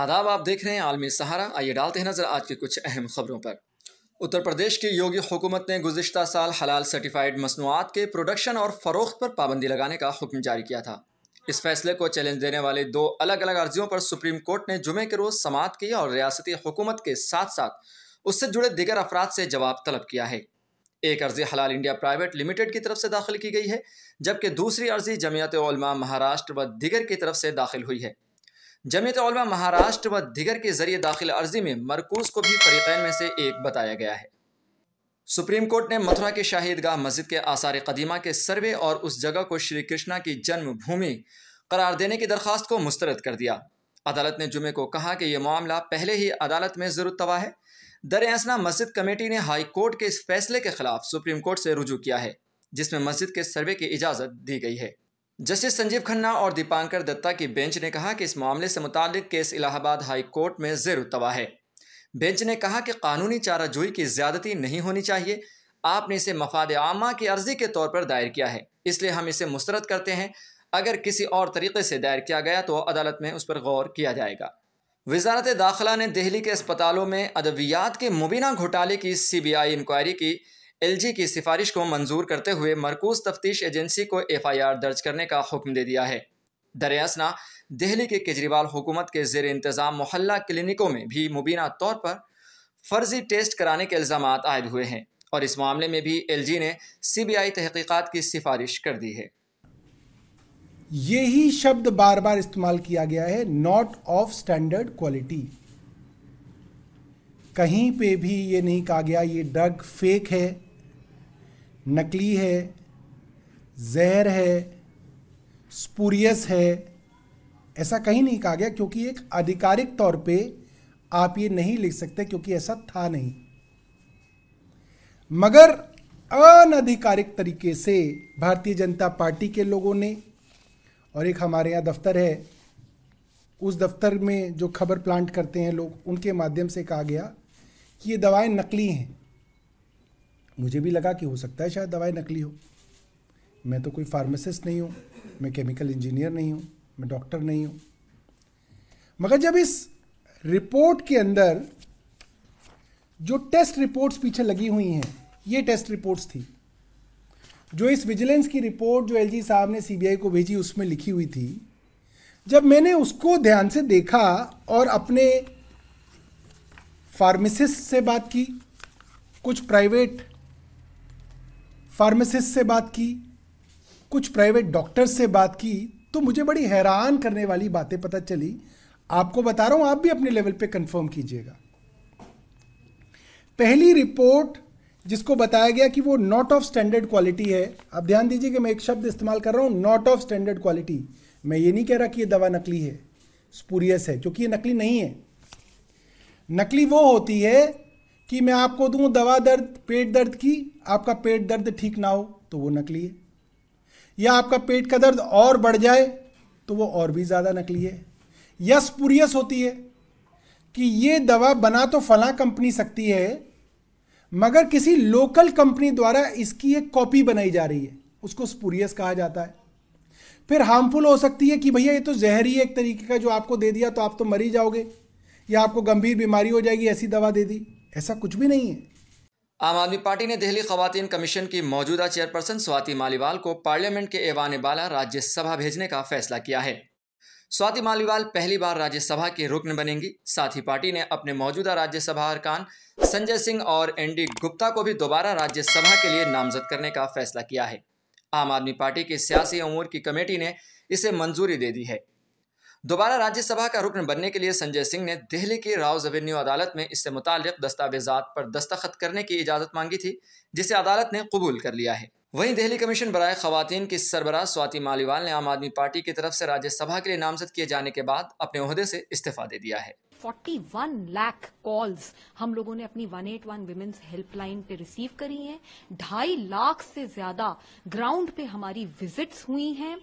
आदाब आप देख रहे हैं आलमी सहारा आइए डालते हैं नज़र आज की कुछ अहम खबरों पर उत्तर प्रदेश की योगी हुकूमत ने गुजशत साल हलाल सर्टिफाइड मसनूआत के प्रोडक्शन और फरोख्त पर पाबंदी लगाने का हुक्म जारी किया था इस फैसले को चैलेंज देने वाले दो अलग अलग अर्जियों पर सुप्रीम कोर्ट ने जुमे के रोज़ समात की और रियासती हुकूमत के साथ साथ उससे जुड़े दिगर अफराद से जवाब तलब किया है एक अर्जी हलाल इंडिया प्राइवेट लिमिटेड की तरफ से दाखिल की गई है जबकि दूसरी अर्जी जमीयत महाराष्ट्र व दिगर की तरफ से दाखिल हुई है जमीत उलमा महाराष्ट्र व दिगर के जरिए दाखिल अर्जी में मरकूज को भी फरीकैन में से एक बताया गया है सुप्रीम कोर्ट ने मथुरा के शाहिदगाह मस्जिद के आसार कदीमा के सर्वे और उस जगह को श्री कृष्णा की जन्मभूमि करार देने की दरख्वास्त को मुस्तरद कर दिया अदालत ने जुमे को कहा कि यह मामला पहले ही अदालत में तवा है दर असना मस्जिद कमेटी ने हाई कोर्ट के इस फैसले के खिलाफ सुप्रीम कोर्ट से रुजू किया है जिसमें मस्जिद के सर्वे की इजाज़त दी गई है जस्टिस संजीव खन्ना और दीपांकर दत्ता की बेंच ने कहा कि इस मामले से मुतालिक केस इलाहाबाद हाई कोर्ट में जेर तबाह है बेंच ने कहा कि कानूनी चाराजोई की ज्यादती नहीं होनी चाहिए आपने इसे मफाद आमा की अर्जी के तौर पर दायर किया है इसलिए हम इसे मुस्रद करते हैं अगर किसी और तरीके से दायर किया गया तो अदालत में उस पर गौर किया जाएगा वजारत दाखिला ने दिल्ली के अस्पतालों में अदवियात के मुबीना घोटाले की आई इंक्वायरी की एलजी की सिफारिश को मंजूर करते हुए मरकूज तफ्तीश एजेंसी को एफआईआर दर्ज करने का हुक्म दे दिया है दरियासना दिल्ली के केजरीवाल हुकूमत के जेर इंतज़ाम मोहल्ला क्लिनिकों में भी मुबीना तौर पर फर्जी टेस्ट कराने के इल्ज़ाम आयद हुए हैं और इस मामले में भी एल जी ने सी बी आई तहकीक़ात की सिफारिश कर दी है यही शब्द बार बार इस्तेमाल किया गया है नॉट ऑफ स्टैंडर्ड क्वालिटी कहीं पे भी ये नहीं कहा गया ये ड्रग फेक है नकली है जहर है स्पूरियस है ऐसा कहीं नहीं कहा गया क्योंकि एक आधिकारिक तौर पे आप ये नहीं लिख सकते क्योंकि ऐसा था नहीं मगर अनधिकारिक तरीके से भारतीय जनता पार्टी के लोगों ने और एक हमारे यहाँ दफ्तर है उस दफ्तर में जो खबर प्लांट करते हैं लोग उनके माध्यम से कहा गया कि ये दवाएं नकली हैं मुझे भी लगा कि हो सकता है शायद दवाई नकली हो मैं तो कोई फार्मासिस्ट नहीं हूँ मैं केमिकल इंजीनियर नहीं हूँ मैं डॉक्टर नहीं हूँ मगर जब इस रिपोर्ट के अंदर जो टेस्ट रिपोर्ट्स पीछे लगी हुई हैं ये टेस्ट रिपोर्ट्स थी जो इस विजिलेंस की रिपोर्ट जो एलजी साहब ने सीबीआई को भेजी उसमें लिखी हुई थी जब मैंने उसको ध्यान से देखा और अपने फार्मासिस्ट से बात की कुछ प्राइवेट फार्मासिस्ट से बात की कुछ प्राइवेट डॉक्टर्स से बात की तो मुझे बड़ी हैरान करने वाली बातें पता चली आपको बता रहा हूं आप भी अपने लेवल पे कंफर्म कीजिएगा पहली रिपोर्ट जिसको बताया गया कि वो नॉट ऑफ स्टैंडर्ड क्वालिटी है आप ध्यान दीजिए कि मैं एक शब्द इस्तेमाल कर रहा हूं नॉट ऑफ स्टैंडर्ड क्वालिटी मैं ये नहीं कह रहा कि ये दवा नकली है स्पूरियस है क्योंकि यह ये नकली नहीं है नकली वो होती है कि मैं आपको दूं दवा दर्द पेट दर्द की आपका पेट दर्द ठीक ना हो तो वो नकली है या आपका पेट का दर्द और बढ़ जाए तो वो और भी ज़्यादा नकली है या स्पुरियस होती है कि ये दवा बना तो फला कंपनी सकती है मगर किसी लोकल कंपनी द्वारा इसकी एक कॉपी बनाई जा रही है उसको स्पुरियस कहा जाता है फिर हार्मफुल हो सकती है कि भैया ये तो जहरी ही एक तरीके का जो आपको दे दिया तो आप तो मरी जाओगे या आपको गंभीर बीमारी हो जाएगी ऐसी दवा दे दी ऐसा कुछ भी नहीं है आम आदमी पार्टी ने दिल्ली खवतान कमीशन की मौजूदा चेयरपर्सन स्वाति मालीवाल को पार्लियामेंट के एवान बाला राज्यसभा भेजने का फैसला किया है स्वाति मालीवाल पहली बार राज्यसभा की रुकन बनेंगी साथ ही पार्टी ने अपने मौजूदा राज्यसभा अरकान संजय सिंह और एन डी गुप्ता को भी दोबारा राज्यसभा के लिए नामजद करने का फैसला किया है आम आदमी पार्टी की सियासी अमूर की कमेटी ने इसे मंजूरी दे दी है दोबारा राज्यसभा का रुकन बनने के लिए संजय सिंह ने दिल्ली की राउज एवेन्यू अदालत में इससे मुतालिक दस्तावेजात पर दस्तखत करने की इजाज़त मांगी थी जिसे अदालत ने कबूल कर लिया है वहीं दिल्ली कमीशन बरए खुवान की सरबराह स्वाति मालीवाल ने आम आदमी पार्टी की तरफ से राज्यसभा के लिए नामजद किए जाने के बाद अपने अहदे से इस्तीफ़ा दे दिया है 41 लाख कॉल्स हम लोगों ने अपनी 181 वुमेन्स हेल्पलाइन पे रिसीव करी हैं ढाई लाख से ज्यादा ग्राउंड पे हमारी विजिट्स हुई हैं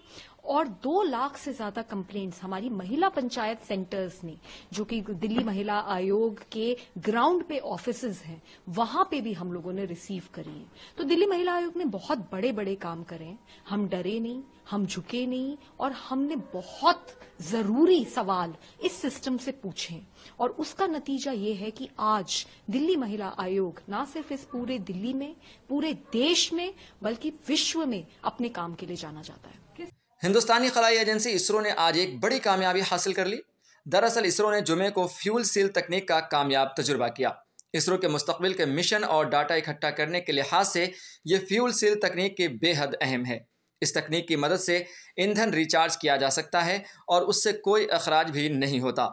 और दो लाख से ज्यादा कंप्लेंट्स हमारी महिला पंचायत सेंटर्स ने जो कि दिल्ली महिला आयोग के ग्राउंड पे ऑफिस हैं वहां पे भी हम लोगों ने रिसीव करी हैं तो दिल्ली महिला आयोग ने बहुत बड़े बड़े काम करे हैं हम डरे नहीं हम झुके नहीं और हमने बहुत जरूरी सवाल इस सिस्टम से पूछे हैं और उसका नतीजा ये है कि आज दिल्ली महिला आयोग ना सिर्फ इस पूरे दिल्ली में पूरे देश में बल्कि विश्व में अपने काम के लिए जाना जाता है हिंदुस्तानी खलाई एजेंसी इसरो ने आज एक बड़ी कामयाबी हासिल कर ली दरअसल इसरो ने जुमे को फ्यूल सील तकनीक का कामयाब तजुर्बा किया इसरो के मुस्तबिल के मिशन और डाटा इकट्ठा करने के लिहाज से ये फ्यूल सील तकनीक की बेहद अहम है इस तकनीक की मदद से ईंधन रिचार्ज किया जा सकता है और उससे कोई अखराज भी नहीं होता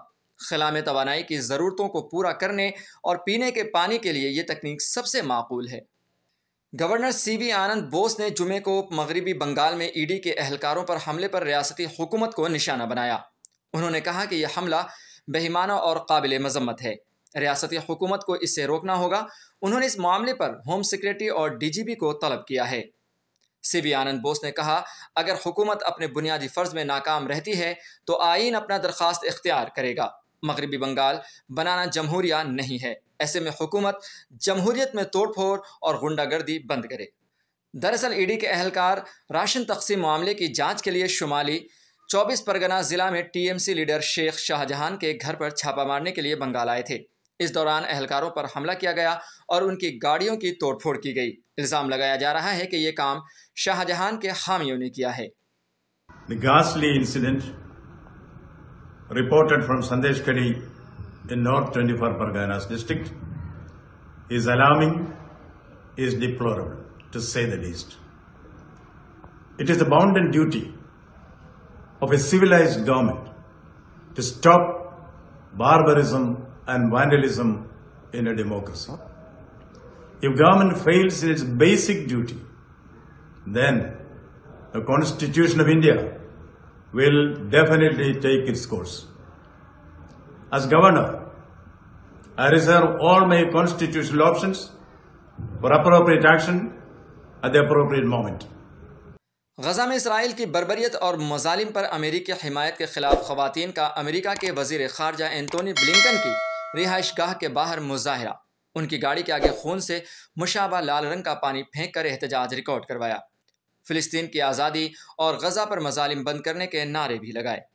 खिला में तोानाई की ज़रूरतों को पूरा करने और पीने के पानी के लिए ये तकनीक सबसे माकूल है governor C V Ananda Bose ने जुमे को मगरबी बंगाल में ईडी के अहलकारों पर हमले पर रियासती हुकूमत को निशाना बनाया उन्होंने कहा कि यह हमला बेहिमाना और काबिल मजम्मत है रियासती हुकूमत को इससे रोकना होगा उन्होंने इस मामले पर होम सेक्रेटरी और डीजीपी को तलब किया है सी वी आनंद बोस ने कहा अगर हुकूमत अपने बुनियादी फ़र्ज में नाकाम रहती है तो आइन अपना दरख्वास्त इख्तियार करेगा मगरबी बंगाल बनाना जमहूरिया नहीं है ऐसे में हुकूमत जमहूरियत में तोड़ फोड़ और गुंडागर्दी बंद करे दरअसल ईडी के अहलकार राशन तकसीम मामले की जाँच के लिए शुमाली चौबीस परगना ज़िला में T M C leader Sheikh Shahjahan के घर पर छापा मारने के लिए बंगाल आए थे इस दौरान अहलकारों पर हमला किया गया और उनकी गाड़ियों की तोड़फोड़ की गई इल्ज़ाम लगाया जा रहा है कि ये काम शाहजहां के हामियों ने किया है The ghastly incident reported from Sandesh Kadi in North 24 Parganas district is alarming, is deplorable, to say the least. It is the bounden duty of a civilized government to stop barbarism and vandalism in a democracy. If government fails in its basic duty, then the Constitution of India will definitely take its course. As governor, I reserve all my constitutional options for appropriate action at the appropriate moment. गजा में Israel की बरबरीत और मजालिम पर अमेरिकी हमायत के खिलाफ खुवान का America के वजीर खारजा एंटोनी ब्लिंकन की रिहाइश गाह के बाहर मुजाहरा उनकी गाड़ी के आगे खून से मुशाबा लाल रंग का पानी फेंक कर एहतजाज रिकॉर्ड करवाया फ़िलिस्तीन की आज़ादी और गज़ा पर मजालिम बंद करने के नारे भी लगाए